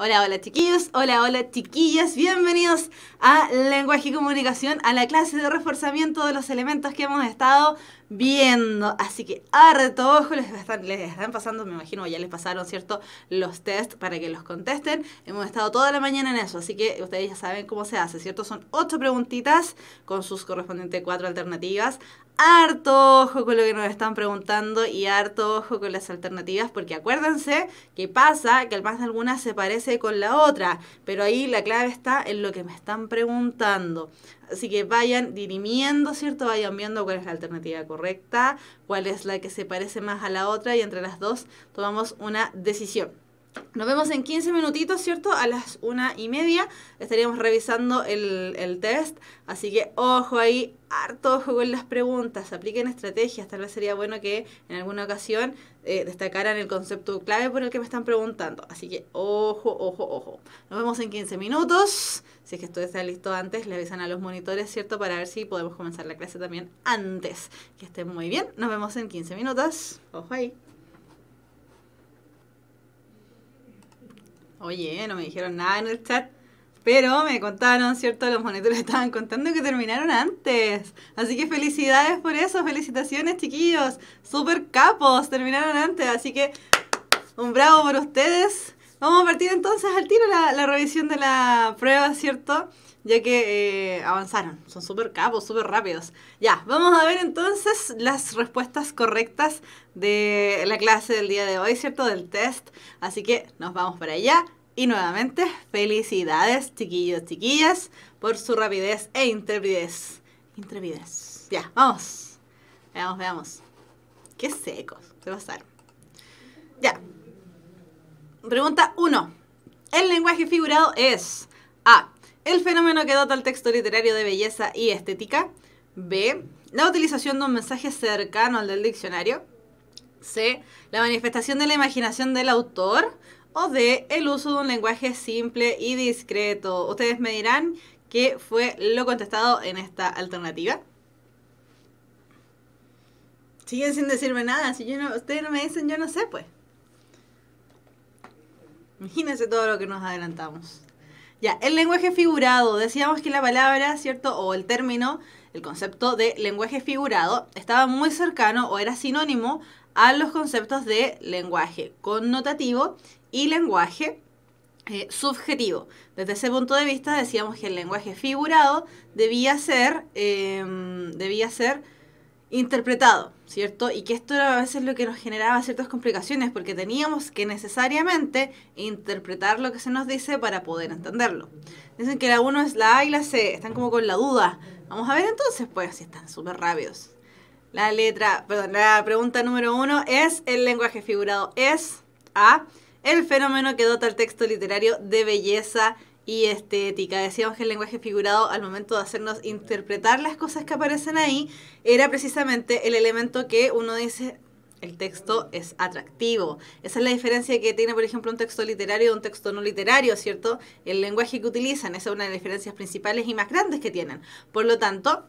Hola, hola chiquillos, hola, hola chiquillas, bienvenidos a Lenguaje y Comunicación, a la clase de reforzamiento de los elementos que hemos estado viendo. Así que harto ojo, les están, les están pasando, me imagino, ya les pasaron, ¿cierto? Los test para que los contesten. Hemos estado toda la mañana en eso, así que ustedes ya saben cómo se hace, ¿cierto? Son ocho preguntitas con sus correspondientes cuatro alternativas. Harto ojo con lo que nos están preguntando y harto ojo con las alternativas, porque acuérdense que pasa que más de alguna se parece con la otra, pero ahí la clave está en lo que me están preguntando. Así que vayan dirimiendo, ¿cierto? Vayan viendo cuál es la alternativa correcta, cuál es la que se parece más a la otra y entre las dos tomamos una decisión. Nos vemos en 15 minutitos, ¿cierto? A las una y media estaríamos revisando el, el, test. Así que ojo ahí, harto ojo con las preguntas. Apliquen estrategias. Tal vez sería bueno que en alguna ocasión eh, destacaran el concepto clave por el que me están preguntando. Así que ojo, ojo, ojo. Nos vemos en 15 minutos. Si es que esto está listo antes, le avisan a los monitores, ¿cierto? Para ver si podemos comenzar la clase también antes. Que estén muy bien. Nos vemos en 15 minutos. Ojo ahí. Oye, no me dijeron nada en el chat. Pero me contaron, ¿cierto? Los monitores estaban contando que terminaron antes. Así que felicidades por eso, felicitaciones chiquillos. Super capos, terminaron antes. Así que un bravo por ustedes. Vamos a partir entonces al tiro la, revisión de la prueba, ¿cierto? Ya que eh, avanzaron, son súper capos, súper rápidos. Ya, vamos a ver entonces las respuestas correctas de la clase del día de hoy, ¿cierto? Del test. Así que nos vamos para allá. Y nuevamente, felicidades, chiquillos, chiquillas, por su rapidez e intrepidez. Intrepidez. Ya, vamos. Veamos, veamos. Qué secos, se pasaron. Pregunta 1. El lenguaje figurado es A. El fenómeno que dota al texto literario de belleza y estética. B. La utilización de un mensaje cercano al del diccionario. C. La manifestación de la imaginación del autor. O D. El uso de un lenguaje simple y discreto. Ustedes me dirán qué fue lo contestado en esta alternativa. Siguen sin decirme nada. Si yo ustedes no me dicen, yo no sé, pues. Imagínense todo lo que nos adelantamos. Ya, el lenguaje figurado. Decíamos que la palabra, ¿cierto? O el término, el concepto de lenguaje figurado estaba muy cercano o era sinónimo a los conceptos de lenguaje connotativo y lenguaje eh, subjetivo. Desde ese punto de vista decíamos que el lenguaje figurado debía ser, em, debía ser interpretado ¿cierto? Y que esto era a veces lo que nos generaba ciertas complicaciones, porque teníamos que necesariamente interpretar lo que se nos dice para poder entenderlo. Dicen que la 1 es la A y la C, están como con la duda. Vamos a ver entonces, pues, así están súper rápidos. La letra, perdón, la pregunta número 1 es, el lenguaje figurado es A, el fenómeno que dota el texto literario de belleza y estética. Decíamos que el lenguaje figurado al momento de hacernos interpretar las cosas que aparecen ahí era precisamente el elemento que uno dice, el texto es atractivo. Esa es la diferencia que tiene, por ejemplo, un texto literario y un texto no literario, ¿cierto? El lenguaje que utilizan, esa es una de las diferencias principales y más grandes que tienen. Por lo tanto,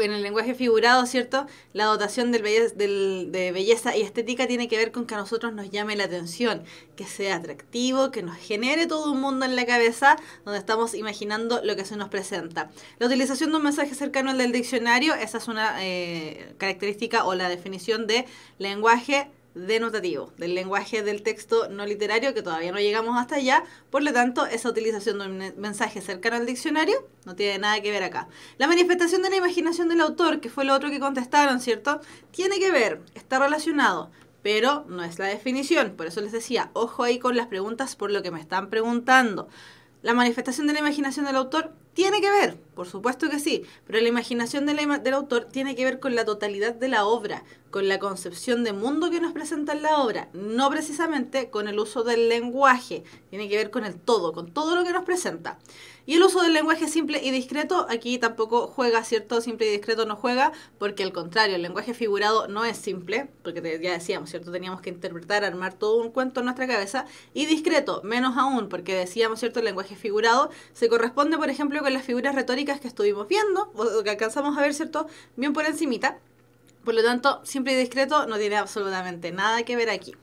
en el lenguaje figurado, ¿cierto? La dotación del de belleza y estética tiene que ver con que a nosotros nos llame la atención, que sea atractivo, que nos genere todo un mundo en la cabeza donde estamos imaginando lo que se nos presenta. La utilización de un mensaje cercano al del diccionario, esa es una eh, característica o la definición de lenguaje denotativo, del lenguaje del texto no literario, que todavía no llegamos hasta allá, por lo tanto, esa utilización de un mensaje cercano al diccionario no tiene nada que ver acá. La manifestación de la imaginación del autor, que fue lo otro que contestaron, ¿cierto? Tiene que ver, está relacionado, pero no es la definición, por eso les decía, ojo ahí con las preguntas por lo que me están preguntando la manifestación de la imaginación del autor tiene que ver, por supuesto que sí, pero la imaginación del autor tiene que ver con la totalidad de la obra, con la concepción de mundo que nos presenta en la obra, no precisamente con el uso del lenguaje, tiene que ver con el todo, con todo lo que nos presenta. Y el uso del lenguaje simple y discreto, aquí tampoco juega, ¿cierto? Simple y discreto no juega, porque al contrario, el lenguaje figurado no es simple, porque ya decíamos, ¿cierto? Teníamos que interpretar, armar todo un cuento en nuestra cabeza, y discreto, menos aún, porque decíamos, ¿cierto? El lenguaje figurado se corresponde, por ejemplo, con las figuras retóricas que estuvimos viendo, o que alcanzamos a ver, ¿cierto? Bien por encimita. Por lo tanto, simple y discreto no tiene absolutamente nada que ver aquí.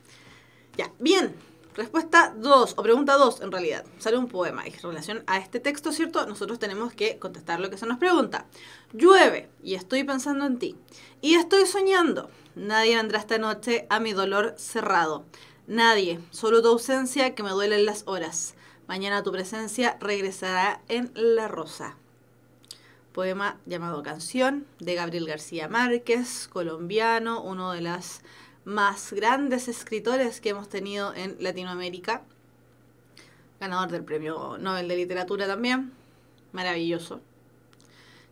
Ya, bien, Respuesta 2, o pregunta 2 en realidad, sale un poema y en relación a este texto, ¿cierto? Nosotros tenemos que contestar lo que se nos pregunta. Llueve y estoy pensando en ti. Y estoy soñando. Nadie vendrá esta noche a mi dolor cerrado. Nadie, solo tu ausencia que me duele en las horas. Mañana tu presencia regresará en la rosa. Poema llamado Canción de Gabriel García Márquez, colombiano, uno de las más grandes escritores que hemos tenido en Latinoamérica. Ganador del premio Nobel de Literatura también. Maravilloso.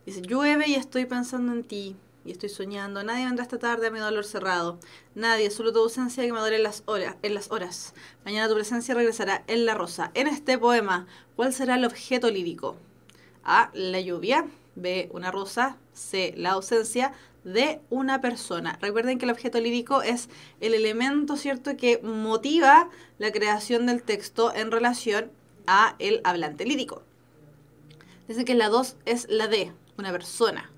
Dice, llueve y estoy pensando en ti. Y estoy soñando. Nadie vendrá esta tarde a mi dolor cerrado. Nadie, solo tu ausencia que me duele en las, horas, en las horas. Mañana tu presencia regresará en la rosa. En este poema, ¿cuál será el objeto lírico? A. La lluvia. B, una rosa, C, la ausencia de una persona. Recuerden que el objeto lírico es el elemento, ¿cierto?, que motiva la creación del texto en relación a el hablante lírico. Dice que la 2 es la D, una persona.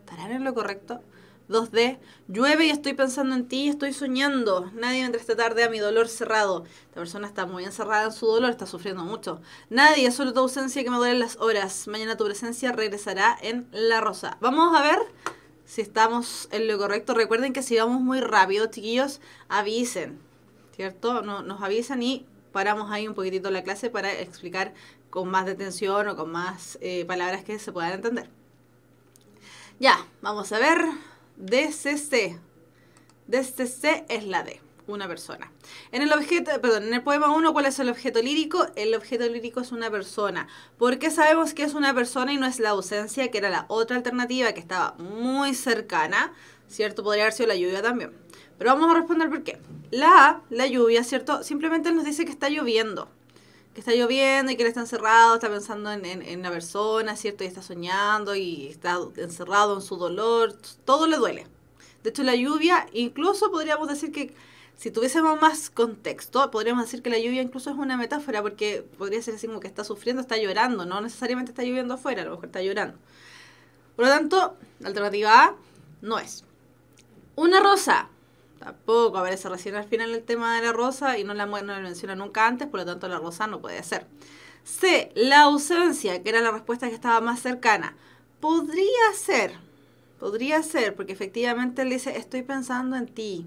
¿Estarán en lo correcto? 2D. Llueve y estoy pensando en ti y estoy soñando. Nadie vendrá esta tarde a mi dolor cerrado. Esta persona está muy encerrada en su dolor, está sufriendo mucho. Nadie, es solo tu ausencia que me duele las horas. Mañana tu presencia regresará en La Rosa. Vamos a ver si estamos en lo correcto. Recuerden que si vamos muy rápido, chiquillos, avisen. ¿Cierto? No, nos avisan y paramos ahí un poquitito la clase para explicar con más detención o con más eh, palabras que se puedan entender. Ya, vamos a ver. DCC. DCC es la D, una persona. En el objeto, perdón, en el poema 1, ¿cuál es el objeto lírico? El objeto lírico es una persona. ¿Por qué sabemos que es una persona y no es la ausencia, que era la otra alternativa que estaba muy cercana? ¿Cierto? Podría haber sido la lluvia también. Pero vamos a responder por qué. La A, la lluvia, ¿cierto? Simplemente nos dice que está lloviendo está lloviendo y que él está encerrado, está pensando en, una persona, ¿cierto? Y está soñando y está encerrado en su dolor, todo le duele. De hecho, la lluvia, incluso podríamos decir que, si tuviésemos más contexto, podríamos decir que la lluvia incluso es una metáfora, porque podría ser así como que está sufriendo, está llorando, no necesariamente está lloviendo afuera, a lo mejor está llorando. Por lo tanto, la alternativa A no es. Una rosa tampoco aparece recién al final el tema de la rosa y no la, menciona nunca antes, por lo tanto la rosa no puede ser. C. La ausencia, que era la respuesta que estaba más cercana. Podría ser, podría ser, porque efectivamente él dice, estoy pensando en ti.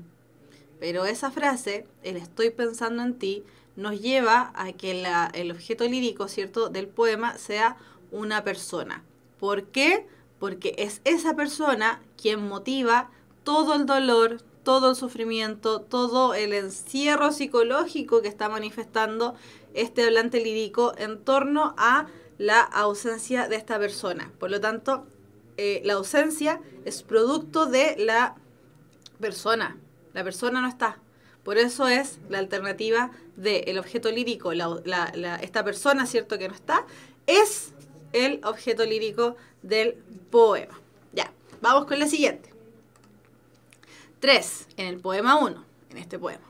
Pero esa frase, el estoy pensando en ti, nos lleva a que el objeto lírico, ¿cierto?, del poema sea una persona. ¿Por qué? Porque es esa persona quien motiva todo el dolor, todo el sufrimiento, todo el encierro psicológico que está manifestando este hablante lírico en torno a la ausencia de esta persona. Por lo tanto, eh, la ausencia es producto de la persona. La persona no está. Por eso es la alternativa del objeto lírico. esta persona, ¿cierto? Que no está, es el objeto lírico del poema. Ya, vamos con la siguiente. 3. En el poema 1, en este poema.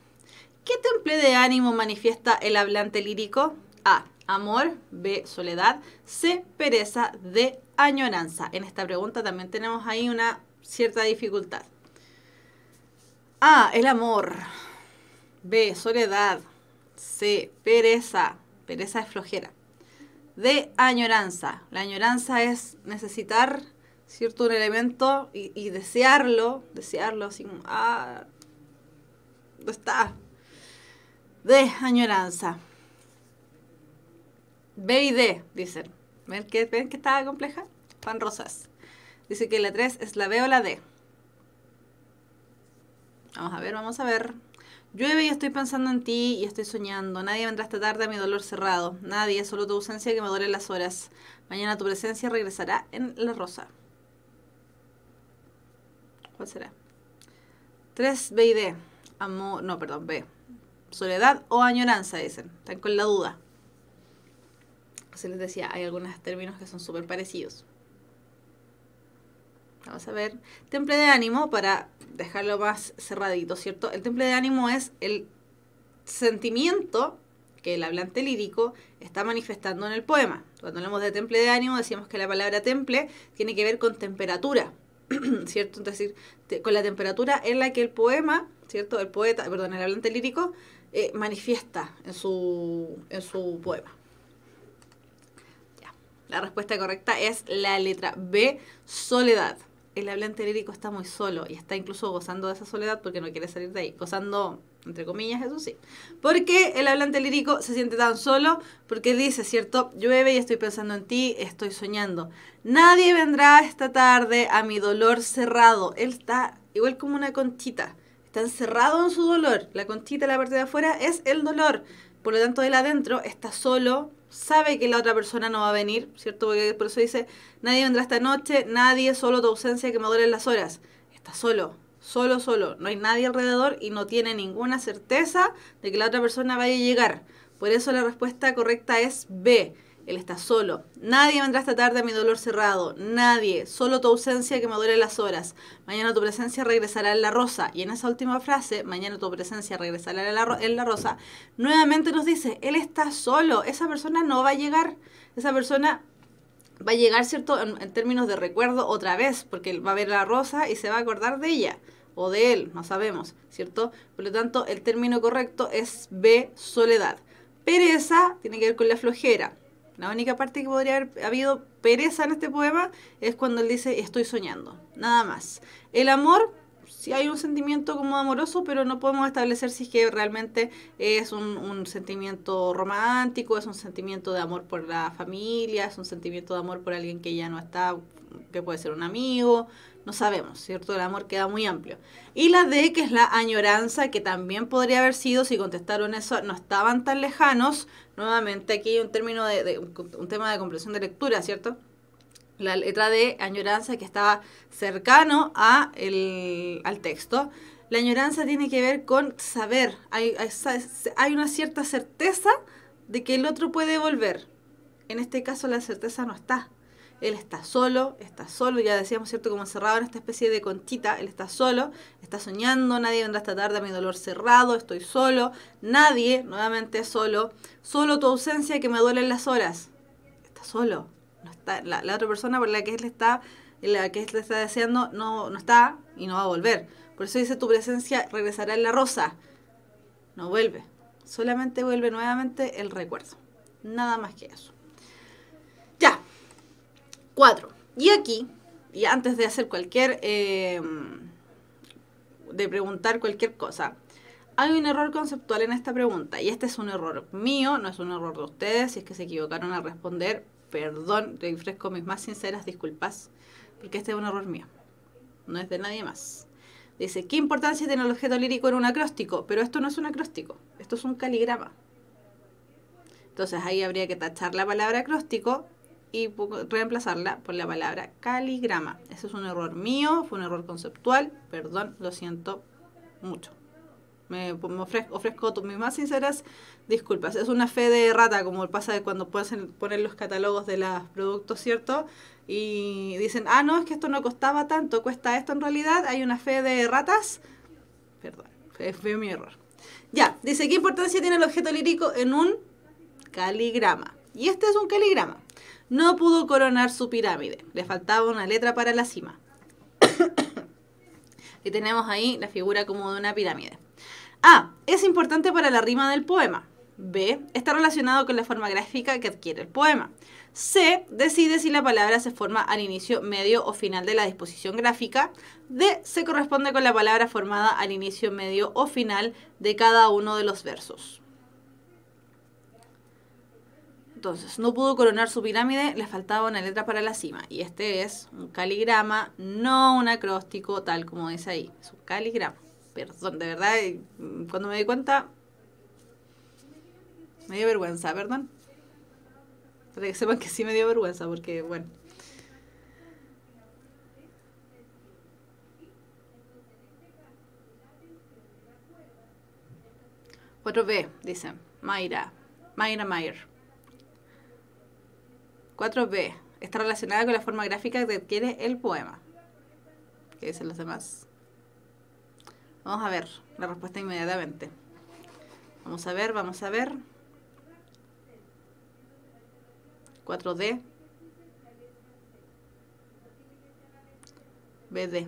¿Qué temple de ánimo manifiesta el hablante lírico? A. Amor. B. Soledad. C. Pereza. D. Añoranza. En esta pregunta también tenemos ahí una cierta dificultad. A. El amor. B. Soledad. C. Pereza. Pereza es flojera. D. Añoranza. La añoranza es necesitar ¿cierto? Un elemento y, desearlo, desearlo así como, ah, no está. De añoranza. B y D, dicen. ¿Ven que, está que compleja? Pan Rosas. Dice que la 3 es la B o la D. Vamos a ver, vamos a ver. Llueve y estoy pensando en ti y estoy soñando. Nadie vendrá esta tarde a mi dolor cerrado. Nadie, solo tu ausencia que me duele las horas. Mañana tu presencia regresará en la rosa. ¿Cuál será? 3, B y D. Amor, no, perdón, B. Soledad o añoranza, dicen. Están con la duda. Se les decía, hay algunos términos que son súper parecidos. Vamos a ver. Temple de ánimo, para dejarlo más cerradito, ¿cierto? El temple de ánimo es el sentimiento que el hablante lírico está manifestando en el poema. Cuando hablamos de temple de ánimo, decíamos que la palabra temple tiene que ver con temperatura. ¿cierto? Es decir, con la temperatura en la que el poema, ¿cierto? El poeta, perdón, el hablante lírico eh, manifiesta en su, en su poema. La respuesta correcta es la letra B, soledad. El hablante lírico está muy solo y está incluso gozando de esa soledad porque no quiere salir de ahí, gozando entre comillas, eso sí. Porque el hablante lírico se siente tan solo porque dice, ¿cierto? Llueve y estoy pensando en ti, estoy soñando. Nadie vendrá esta tarde a mi dolor cerrado. Él está igual como una conchita. Está encerrado en su dolor. La conchita, la parte de afuera, es el dolor. Por lo tanto, él adentro está solo, sabe que la otra persona no va a venir, ¿cierto? Porque por eso dice, nadie vendrá esta noche, nadie, solo tu ausencia que me duelen las horas. Está solo, solo, solo, no hay nadie alrededor y no tiene ninguna certeza de que la otra persona vaya a llegar. Por eso la respuesta correcta es B. Él está solo. Nadie vendrá esta tarde a mi dolor cerrado. Nadie. Solo tu ausencia que madure las horas. Mañana tu presencia regresará en la rosa. Y en esa última frase, mañana tu presencia regresará en la rosa, nuevamente nos dice, él está solo. Esa persona no va a llegar. Esa persona va a llegar, ¿cierto?, en, términos de recuerdo otra vez, porque él va a ver la rosa y se va a acordar de ella o de él, no sabemos, ¿cierto? Por lo tanto, el término correcto es B, soledad. Pereza tiene que ver con la flojera. La única parte que podría haber habido pereza en este poema es cuando él dice estoy soñando, nada más. El amor sí hay un sentimiento como amoroso, pero no podemos establecer si es que realmente es un, un sentimiento romántico, es un sentimiento de amor por la familia, es un sentimiento de amor por alguien que ya no está, que puede ser un amigo, no sabemos, ¿cierto? El amor queda muy amplio. Y la D, que es la añoranza, que también podría haber sido, si contestaron eso, no estaban tan lejanos. Nuevamente, aquí hay un término de un tema de comprensión de lectura, ¿cierto? la letra de añoranza que estaba cercano a el, al texto. La añoranza tiene que ver con saber, hay, una cierta certeza de que el otro puede volver. En este caso la certeza no está. Él está solo, está solo, ya decíamos, ¿cierto? Como encerrado en esta especie de conchita, él está solo, está soñando, nadie vendrá esta tarde a mi dolor cerrado, estoy solo, nadie, nuevamente solo, solo tu ausencia que me en las horas. Está solo, no está, la, otra persona por la que él está, la que él está deseando, no, no está y no va a volver. Por eso dice tu presencia regresará en la rosa. No vuelve. Solamente vuelve nuevamente el recuerdo. Nada más que eso. Ya. Cuatro. Y aquí, y antes de hacer cualquier. Em, de preguntar cualquier cosa. Hay un error conceptual en esta pregunta y este es un error mío, no es un error de ustedes, si es que se equivocaron al responder, perdón, te ofrezco mis más sinceras disculpas, porque este es un error mío, no es de nadie más. Dice, ¿qué importancia tiene el objeto lírico en un acróstico? Pero esto no es un acróstico, esto es un caligrama. Entonces ahí habría que tachar la palabra acróstico y reemplazarla por la palabra caligrama. Ese es un error mío, fue un error conceptual, perdón, lo siento mucho. Me, pues, ofrezco, tus mis más sinceras disculpas. Es una fe de rata, como pasa de cuando poner los catálogos de los productos, ¿cierto? Y dicen, ah, no, es que esto no costaba tanto, cuesta esto en realidad. Hay una fe de ratas. Perdón, fue mi error. Ya, dice, ¿qué importancia tiene el objeto lírico en un caligrama? Y este es un caligrama. No pudo coronar su pirámide. Le faltaba una letra para la cima. y tenemos ahí la figura como de una pirámide. A. Es importante para la rima del poema. B. Está relacionado con la forma gráfica que adquiere el poema. C. Decide si la palabra se forma al inicio, medio o final de la disposición gráfica. D. Se corresponde con la palabra formada al inicio, medio o final de cada uno de los versos. Entonces, no pudo coronar su pirámide, le faltaba una letra para la cima. Y este es un caligrama, no un acróstico, tal como es ahí. Es un caligrama perdón, de verdad, mm, cuando me di cuenta, me dio vergüenza, perdón. Para que sepan que sí me dio vergüenza, porque, bueno. 4 B, dicen. Mayra. Mayra Mayer. 4B. Está relacionada con la forma gráfica que adquiere el poema. ¿Qué dicen los demás? Vamos a ver la respuesta inmediatamente. Vamos a ver, vamos a ver. 4D. BD.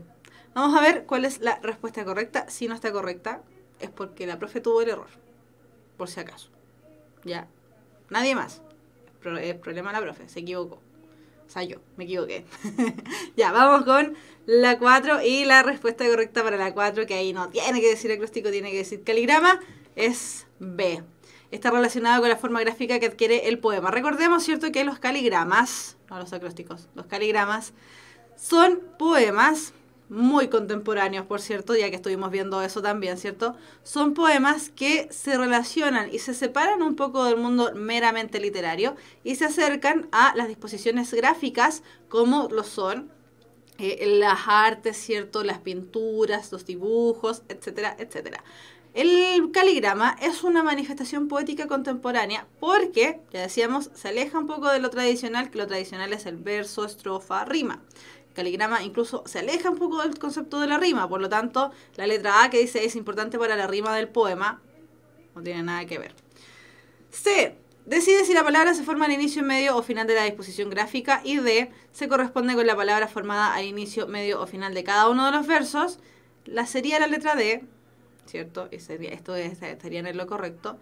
Vamos a ver cuál es la respuesta correcta. Si no está correcta, es porque la profe tuvo el error. Por si acaso. Ya. Nadie más. El problema de la profe. Se equivocó. O sea, yo. Me equivoqué. ya, vamos con la 4 y la respuesta correcta para la 4, que ahí no tiene que decir acróstico, tiene que decir caligrama, es B. Está relacionado con la forma gráfica que adquiere el poema. Recordemos, ¿cierto?, que los caligramas, no los acrósticos, los caligramas son poemas muy contemporáneos, por cierto, ya que estuvimos viendo eso también, ¿cierto? Son poemas que se relacionan y se separan un poco del mundo meramente literario y se acercan a las disposiciones gráficas como lo son eh, las artes, ¿cierto? Las pinturas, los dibujos, etcétera, etcétera. El caligrama es una manifestación poética contemporánea porque, ya decíamos, se aleja un poco de lo tradicional, que lo tradicional es el verso, estrofa, rima. El caligrama incluso se aleja un poco del concepto de la rima, por lo tanto, la letra A que dice es importante para la rima del poema, no tiene nada que ver. C. Decide si la palabra se forma al inicio, medio o final de la disposición gráfica y D se corresponde con la palabra formada al inicio, medio o final de cada uno de los versos. La sería la letra D, ¿cierto? esto estaría en lo correcto.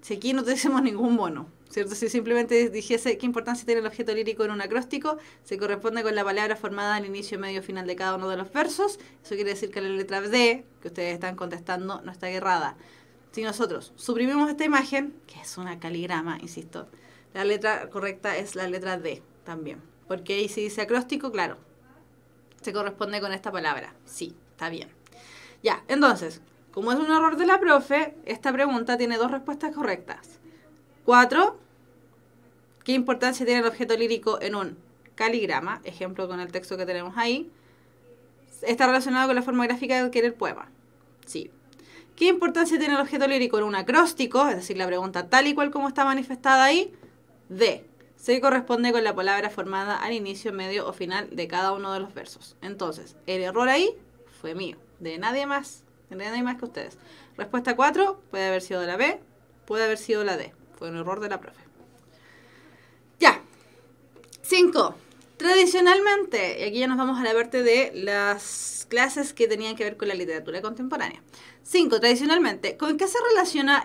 Si aquí no tuviésemos ningún bono, ¿cierto? Si simplemente dijese qué importancia tiene el objeto lírico en un acróstico, se corresponde con la palabra formada al inicio, medio o final de cada uno de los versos. Eso quiere decir que la letra D que ustedes están contestando no está errada. Si nosotros suprimimos esta imagen, que es una caligrama, insisto, la letra correcta es la letra D también. Porque ahí si dice acróstico, claro, se corresponde con esta palabra. Sí, está bien. Ya, entonces, como es un error de la profe, esta pregunta tiene dos respuestas correctas. Cuatro, ¿qué importancia tiene el objeto lírico en un caligrama? Ejemplo con el texto que tenemos ahí. ¿Está relacionado con la forma gráfica que adquirir el poema? Sí. ¿Qué importancia tiene el objeto lírico en un acróstico? Es decir, la pregunta tal y cual como está manifestada ahí. D. Se corresponde con la palabra formada al inicio, medio o final de cada uno de los versos. Entonces, el error ahí fue mío, de nadie más, de nadie más que ustedes. Respuesta 4 puede haber sido de la B, puede haber sido la D. Fue un error de la profe. Ya. 5. Tradicionalmente, y aquí ya nos vamos a la parte de las clases que tenían que ver con la literatura contemporánea. 5. Tradicionalmente, ¿con qué se relaciona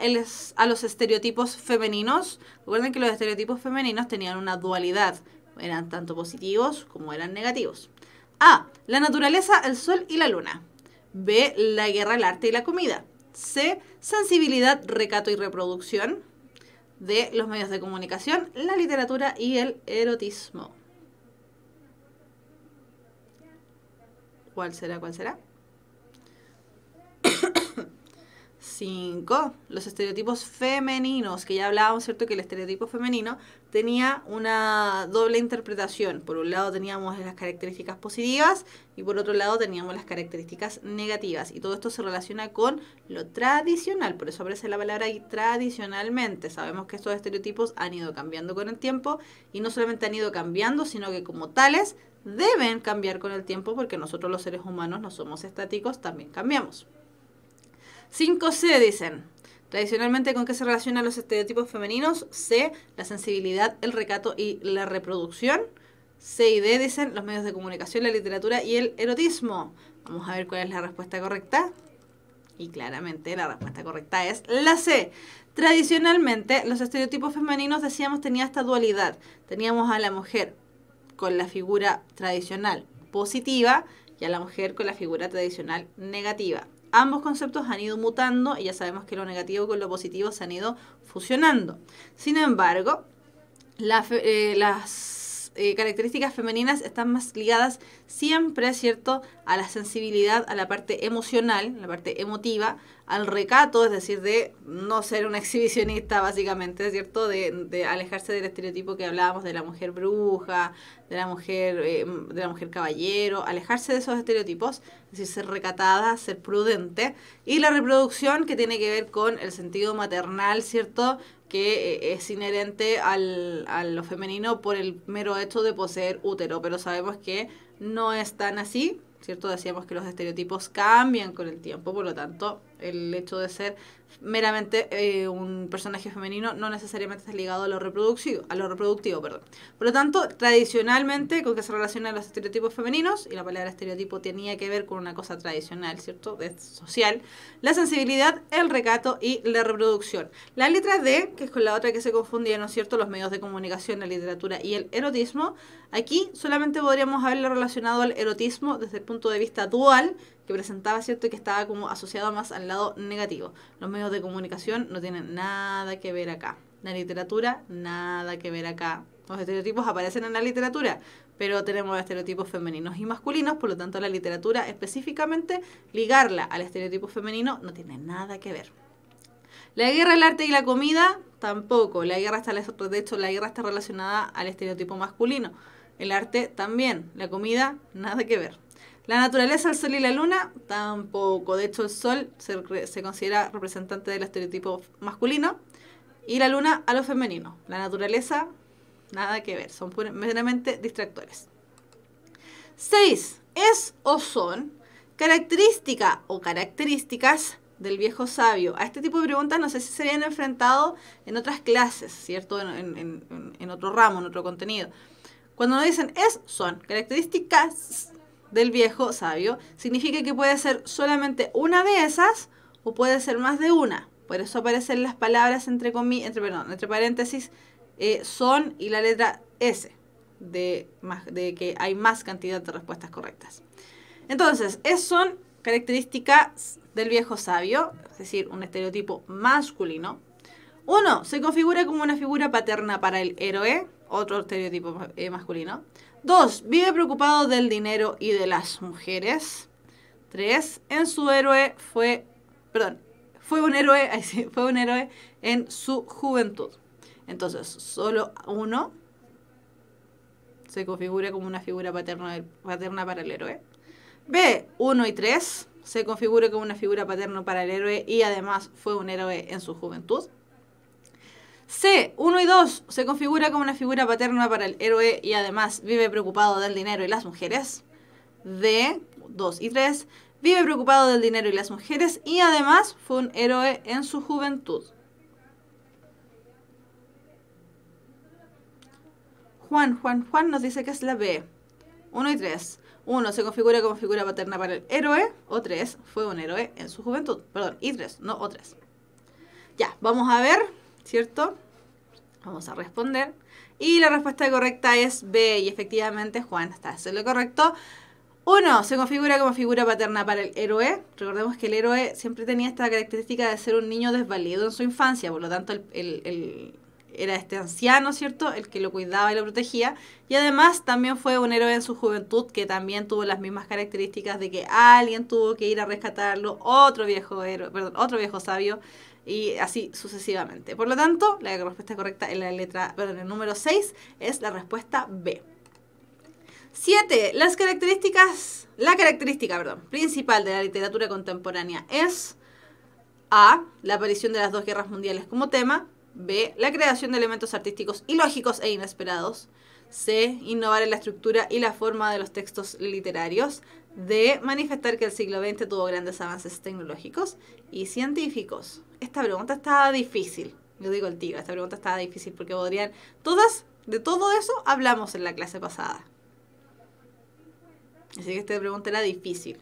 a los estereotipos femeninos? Recuerden que los estereotipos femeninos tenían una dualidad, eran tanto positivos como eran negativos. A. La naturaleza, el sol y la luna. B. La guerra, el arte y la comida. C. Sensibilidad, recato y reproducción. D. Los medios de comunicación, la literatura y el erotismo. ¿Cuál será? ¿Cuál será? Cinco. Los estereotipos femeninos, que ya hablábamos, ¿cierto? Que el estereotipo femenino tenía una doble interpretación. Por un lado teníamos las características positivas y por otro lado teníamos las características negativas. Y todo esto se relaciona con lo tradicional, por eso aparece la palabra tradicionalmente. Sabemos que estos estereotipos han ido cambiando con el tiempo y no solamente han ido cambiando, sino que como tales deben cambiar con el tiempo porque nosotros los seres humanos no somos estáticos, también cambiamos. 5C dicen, Tradicionalmente, ¿con qué se relacionan los estereotipos femeninos? C, la sensibilidad, el recato y la reproducción. C y D dicen los medios de comunicación, la literatura y el erotismo. Vamos a ver cuál es la respuesta correcta. Y claramente la respuesta correcta es la C. Tradicionalmente, los estereotipos femeninos, decíamos, tenía esta dualidad. Teníamos a la mujer con la figura tradicional positiva y a la mujer con la figura tradicional negativa ambos conceptos han ido mutando y ya sabemos que lo negativo con lo positivo se han ido fusionando. Sin embargo, eh, las eh, características femeninas están más ligadas siempre, ¿cierto?, a la sensibilidad, a la parte emocional, la parte emotiva, al recato, es decir, de no ser una exhibicionista, básicamente, ¿cierto?, de, alejarse del estereotipo que hablábamos de la mujer bruja, de la mujer, eh, de la mujer caballero, alejarse de esos estereotipos, es decir, ser recatada, ser prudente, y la reproducción que tiene que ver con el sentido maternal, ¿cierto?, que eh, es inherente al, a lo femenino por el mero hecho de poseer útero, pero sabemos que no es tan así, ¿cierto? Decíamos que los estereotipos cambian con el tiempo, por lo tanto, el hecho de ser meramente eh, un personaje femenino no necesariamente está ligado a lo reproductivo, a lo reproductivo, perdón. Por lo tanto, tradicionalmente con que se relacionan los estereotipos femeninos, y la palabra estereotipo tenía que ver con una cosa tradicional, ¿cierto? Es social, la sensibilidad, el recato y la reproducción. La letra D, que es con la otra que se confundía, ¿no es cierto?, los medios de comunicación, la literatura y el erotismo, aquí solamente podríamos haberlo relacionado al erotismo desde el punto de vista dual, que presentaba, ¿cierto? y Que estaba como asociado más al lado negativo. Los medios de comunicación no tienen nada que ver acá. La literatura, nada que ver acá. Los estereotipos aparecen en la literatura, pero tenemos estereotipos femeninos y masculinos, por lo tanto la literatura específicamente, ligarla al estereotipo femenino no tiene nada que ver. La guerra, el arte y la comida, tampoco. La guerra está, de hecho, la guerra está relacionada al estereotipo masculino. El arte también. La comida, nada que ver. La naturaleza, el sol y la luna, tampoco. De hecho, el sol se, considera representante del estereotipo masculino y la luna a lo femenino. La naturaleza, nada que ver, son meramente distractores. 6. Es o son características o características del viejo sabio. A este tipo de preguntas no sé si se habían enfrentado en otras clases, ¿cierto? En, en otro ramo, en otro contenido. Cuando nos dicen es, son características del viejo sabio significa que puede ser solamente una de esas o puede ser más de una. Por eso aparecen las palabras entre, entre, entre paréntesis eh, son y la letra S, de, que hay más cantidad de respuestas correctas. Entonces, es son características del viejo sabio, es decir, un estereotipo masculino. Uno, se configura como una figura paterna para el héroe, otro estereotipo eh, masculino. Dos, vive preocupado del dinero y de las mujeres. Tres, en su héroe fue, perdón, fue un héroe, fue un héroe en su juventud. Entonces, solo uno se configura como una figura paterna, paterna para el héroe. B, 1 y 3 se configura como una figura paterna para el héroe y además fue un héroe en su juventud. C. 1 y 2. Se configura como una figura paterna para el héroe y además vive preocupado del dinero y las mujeres. D. 2 y 3. Vive preocupado del dinero y las mujeres y además fue un héroe en su juventud. Juan, Juan, Juan nos dice que es la B. 1 y 3. 1 se configura como figura paterna para el héroe o 3 fue un héroe en su juventud. Perdón, y 3, no o 3. Ya, vamos a ver ¿cierto? Vamos a responder. Y la respuesta correcta es B. Y efectivamente, Juan está haciendo lo correcto. Uno, se configura como figura paterna para el héroe. Recordemos que el héroe siempre tenía esta característica de ser un niño desvalido en su infancia, por lo tanto el, era este anciano, ¿cierto? El que lo cuidaba y lo protegía. Y además también fue un héroe en su juventud que también tuvo las mismas características de que alguien tuvo que ir a rescatarlo, otro viejo héroe, perdón, otro viejo sabio y así sucesivamente. Por lo tanto, la respuesta correcta en la letra, perdón, el número 6 es la respuesta B. 7. Las características, la característica, perdón, principal de la literatura contemporánea es A, la aparición de las dos guerras mundiales como tema, B, la creación de elementos artísticos ilógicos e inesperados, C, innovar en la estructura y la forma de los textos literarios, de manifestar que el siglo XX tuvo grandes avances tecnológicos y científicos. Esta pregunta estaba difícil, yo digo el tiro, esta pregunta estaba difícil porque podrían, todas, de todo eso hablamos en la clase pasada. Así que esta pregunta era difícil.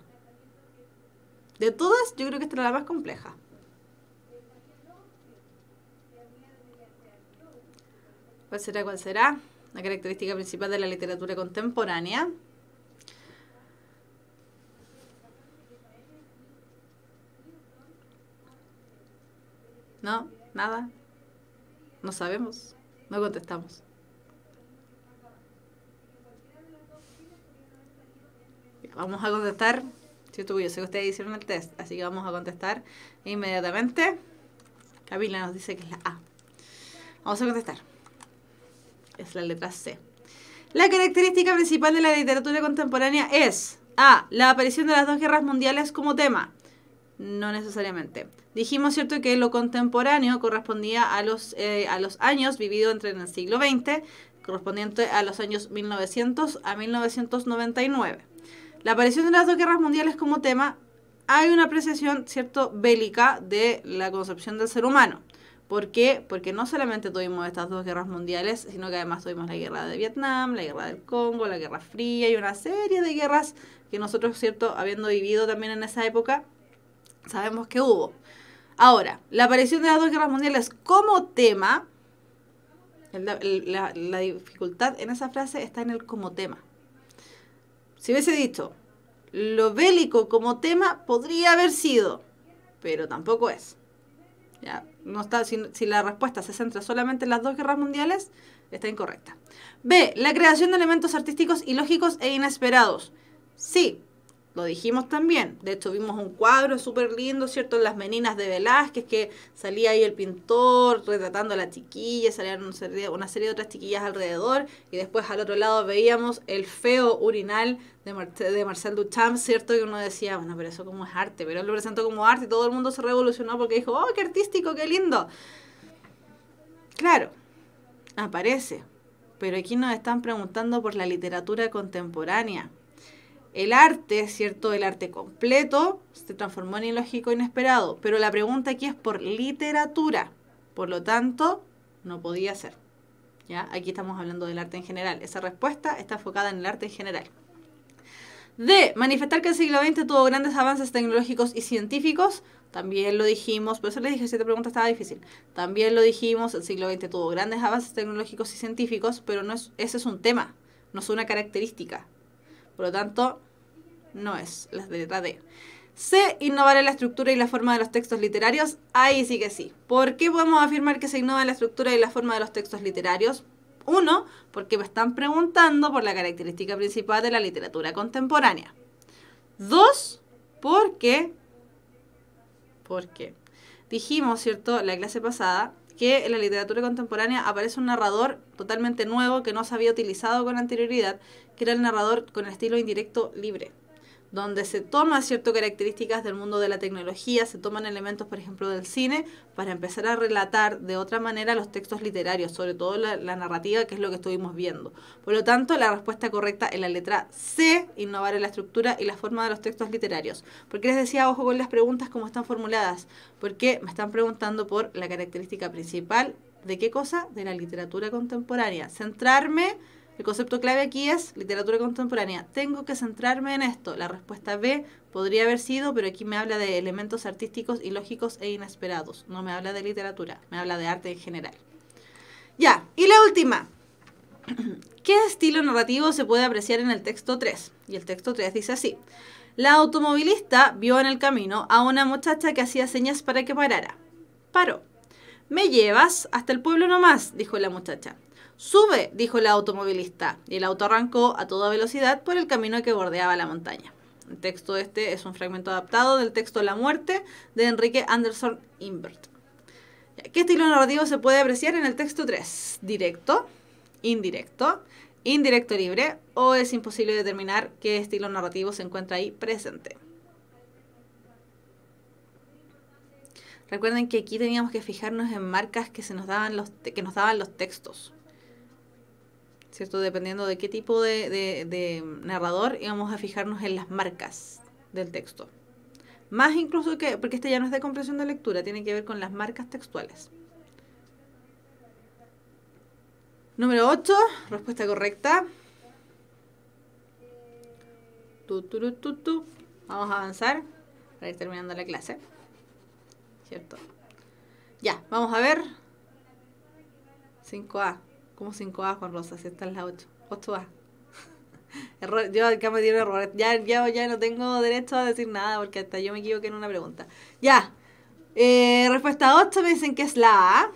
De todas, yo creo que esta era la más compleja. ¿Cuál será? ¿Cuál será? La característica principal de la literatura contemporánea. No, nada. No sabemos. No contestamos. Vamos a contestar. Si yo sé que ustedes hicieron el test, así que vamos a contestar inmediatamente. Camila nos dice que es la A. Vamos a contestar. Es la letra C. La característica principal de la literatura contemporánea es A. La aparición de las dos guerras mundiales como tema. No necesariamente. Dijimos, ¿cierto?, que lo contemporáneo correspondía a los, eh, a los años vividos entre el siglo XX, correspondiente a los años 1900 a 1999. La aparición de las dos guerras mundiales como tema, hay una apreciación, ¿cierto?, bélica de la concepción del ser humano. ¿Por qué? Porque no solamente tuvimos estas dos guerras mundiales, sino que además tuvimos la guerra de Vietnam, la guerra del Congo, la guerra fría y una serie de guerras que nosotros, ¿cierto?, habiendo vivido también en esa época, sabemos que hubo. Ahora, la aparición de las dos guerras mundiales como tema, la, dificultad en esa frase está en el como tema. Si hubiese dicho lo bélico como tema, podría haber sido, pero tampoco es. no está, si, si, la respuesta se centra solamente en las dos guerras mundiales, está incorrecta. B. La creación de elementos artísticos ilógicos e inesperados. Sí, lo dijimos también. De hecho, vimos un cuadro súper lindo, ¿cierto? las meninas de Velázquez, que salía ahí el pintor retratando a la chiquilla, salían una serie, una serie de otras chiquillas alrededor, y después al otro lado veíamos el feo urinal de, de Marcel Duchamp, ¿cierto? que uno decía, bueno, pero eso como es arte, pero él lo presentó como arte y todo el mundo se revolucionó porque dijo, oh, qué artístico, qué lindo. Claro, aparece, pero aquí nos están preguntando por la literatura contemporánea el arte, ¿cierto? El arte completo se transformó en ilógico e inesperado, pero la pregunta aquí es por literatura, por lo tanto, no podía ser. ¿Ya? Aquí estamos hablando del arte en general. Esa respuesta está enfocada en el arte en general. D. Manifestar que el siglo XX tuvo grandes avances tecnológicos y científicos. También lo dijimos, por eso les dije si esta pregunta estaba difícil. También lo dijimos, el siglo XX tuvo grandes avances tecnológicos y científicos, pero no es, ese es un tema, no es una característica. Por lo tanto, no es la letra D. C. Innovar en la estructura y la forma de los textos literarios. Ahí sí que sí. ¿Por qué podemos afirmar que se innova la estructura y la forma de los textos literarios? Uno, porque me están preguntando por la característica principal de la literatura contemporánea. Dos, porque... Porque dijimos, ¿cierto?, la clase pasada que en la literatura contemporánea aparece un narrador totalmente nuevo que no se había utilizado con anterioridad, que era el narrador con el estilo indirecto libre donde se toman ciertas características del mundo de la tecnología, se toman elementos, por ejemplo, del cine, para empezar a relatar de otra manera los textos literarios, sobre todo la, narrativa, que es lo que estuvimos viendo. Por lo tanto, la respuesta correcta es la letra C, innovar en la estructura y la forma de los textos literarios. Porque les decía, ojo con las preguntas como están formuladas, porque me están preguntando por la característica principal, ¿de qué cosa? De la literatura contemporánea. Centrarme el concepto clave aquí es literatura contemporánea. Tengo que centrarme en esto. La respuesta B podría haber sido, pero aquí me habla de elementos artísticos ilógicos e inesperados. No me habla de literatura, me habla de arte en general. Ya, y la última. ¿Qué estilo narrativo se puede apreciar en el texto 3? Y el texto 3 dice así. La automovilista vio en el camino a una muchacha que hacía señas para que parara. Paró. Me llevas hasta el pueblo nomás, dijo la muchacha. Sube, dijo el automovilista, y el auto arrancó a toda velocidad por el camino que bordeaba la montaña. El texto este es un fragmento adaptado del texto La muerte de Enrique Anderson Invert. ¿Qué estilo narrativo se puede apreciar en el texto 3? ¿Directo? ¿Indirecto? ¿Indirecto libre? ¿O es imposible determinar qué estilo narrativo se encuentra ahí presente? Recuerden que aquí teníamos que fijarnos en marcas que, se que nos daban los textos. ¿cierto? Dependiendo de qué tipo de, narrador y narrador íbamos a fijarnos en las marcas del texto. Más incluso que, porque este ya no es de comprensión de lectura, tiene que ver con las marcas textuales. Número 8, respuesta correcta. Tu, Vamos a avanzar para ir terminando la clase. ¿Cierto? Ya, vamos a ver. 5A como 5A, Juan Rosas, esta es la 8, 8A. yo acá me dieron errores. Ya, ya, no tengo derecho a decir nada porque hasta yo me equivoqué en una pregunta. Ya. Eh, respuesta 8 me dicen que es la A,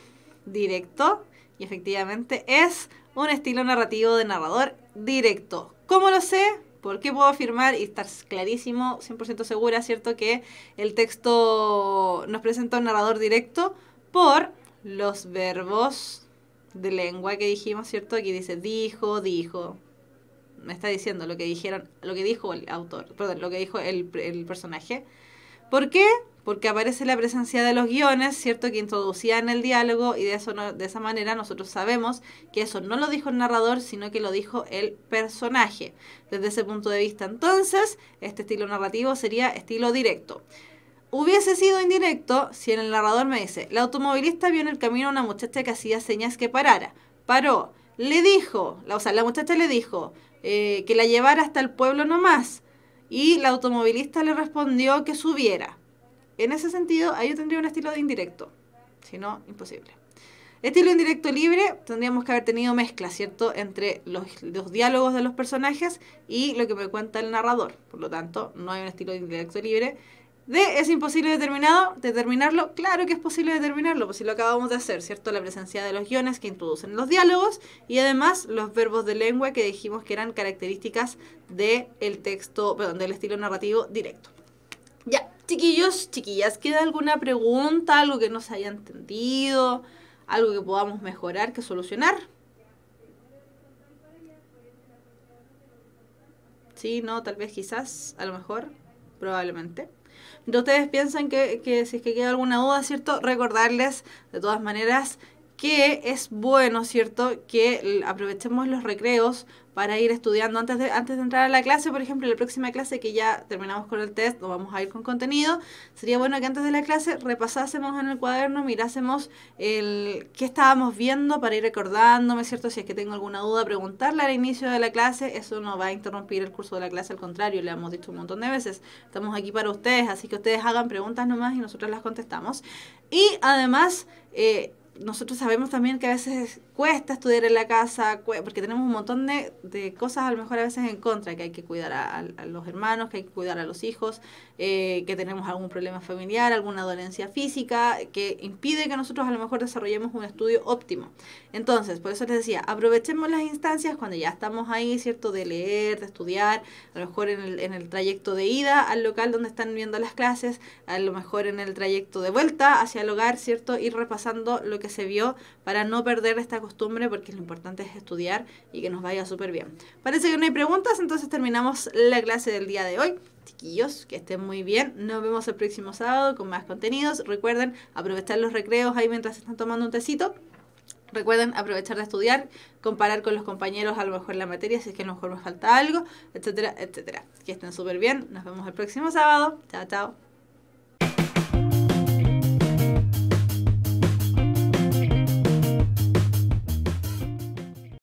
directo. Y efectivamente es un estilo narrativo de narrador directo. ¿Cómo lo sé? ¿Por qué puedo afirmar y estar clarísimo, 100% segura, ¿cierto? Que el texto nos presenta un narrador directo por los verbos de lengua que dijimos, ¿cierto? Aquí dice dijo, dijo. Me está diciendo lo que dijeron, lo que dijo el autor, perdón, lo que dijo el, personaje. ¿Por qué? Porque aparece la presencia de los guiones, ¿cierto? Que introducían el diálogo y de, eso de esa manera nosotros sabemos que eso no lo dijo el narrador, sino que lo dijo el personaje. Desde ese punto de vista, entonces, este estilo narrativo sería estilo directo. Hubiese sido indirecto si el narrador me dice, la automovilista vio en el camino a una muchacha que hacía señas que parara. Paró, le dijo, la, o sea, la muchacha le dijo eh, que la llevara hasta el pueblo nomás. Y la automovilista le respondió que subiera. En ese sentido, ahí yo tendría un estilo de indirecto. Si no, imposible. Estilo indirecto libre, tendríamos que haber tenido mezcla, ¿cierto?, entre los, los, diálogos de los personajes y lo que me cuenta el narrador. Por lo tanto, no hay un estilo de indirecto libre. ¿De? ¿es imposible determinado, determinarlo? Claro que es posible determinarlo, pues si lo acabamos de hacer, ¿cierto? La presencia de los guiones que introducen los diálogos y además los verbos de lengua que dijimos que eran características del texto, perdón, del estilo narrativo directo. Ya, chiquillos, chiquillas, ¿queda alguna pregunta, algo que no se haya entendido, algo que podamos mejorar, que solucionar? Sí, no, tal vez, quizás, a lo mejor, probablemente ustedes piensan que, que si es que queda alguna duda, ¿cierto? Recordarles de todas maneras que es bueno, ¿cierto?, que aprovechemos los recreos para ir estudiando antes de, antes de entrar a la clase, por ejemplo, la próxima clase que ya terminamos con el test nos vamos a ir con contenido, sería bueno que antes de la clase repasásemos en el cuaderno, mirásemos el, qué estábamos viendo para ir recordándome, ¿cierto? Si es que tengo alguna duda, preguntarla al inicio de la clase, eso no va a interrumpir el curso de la clase, al contrario, le hemos dicho un montón de veces, estamos aquí para ustedes, así que ustedes hagan preguntas nomás y nosotros las contestamos. Y además... Eh, nosotros sabemos también que a veces cuesta estudiar en la casa, porque tenemos un montón de, cosas a lo mejor a veces en contra, que hay que cuidar a, los hermanos, que hay que cuidar a los hijos, eh, que tenemos algún problema familiar, alguna dolencia física, que impide que nosotros a lo mejor desarrollemos un estudio óptimo. Entonces, por eso les decía, aprovechemos las instancias cuando ya estamos ahí, ¿cierto? De leer, de estudiar, a lo mejor en el, en el trayecto de ida al local donde están viendo las clases, a lo mejor en el trayecto de vuelta hacia el hogar, ¿cierto? Ir repasando lo que se vio para no perder esta costumbre porque lo importante es estudiar y que nos vaya súper bien. Parece que no hay preguntas, entonces terminamos la clase del día de hoy. Chiquillos, que estén muy bien. Nos vemos el próximo sábado con más contenidos. Recuerden aprovechar los recreos ahí mientras están tomando un tecito. Recuerden aprovechar de estudiar, comparar con los compañeros a lo mejor la materia, si es que a lo mejor nos falta algo, etcétera, etcétera. Que estén súper bien. Nos vemos el próximo sábado. Chao, chao.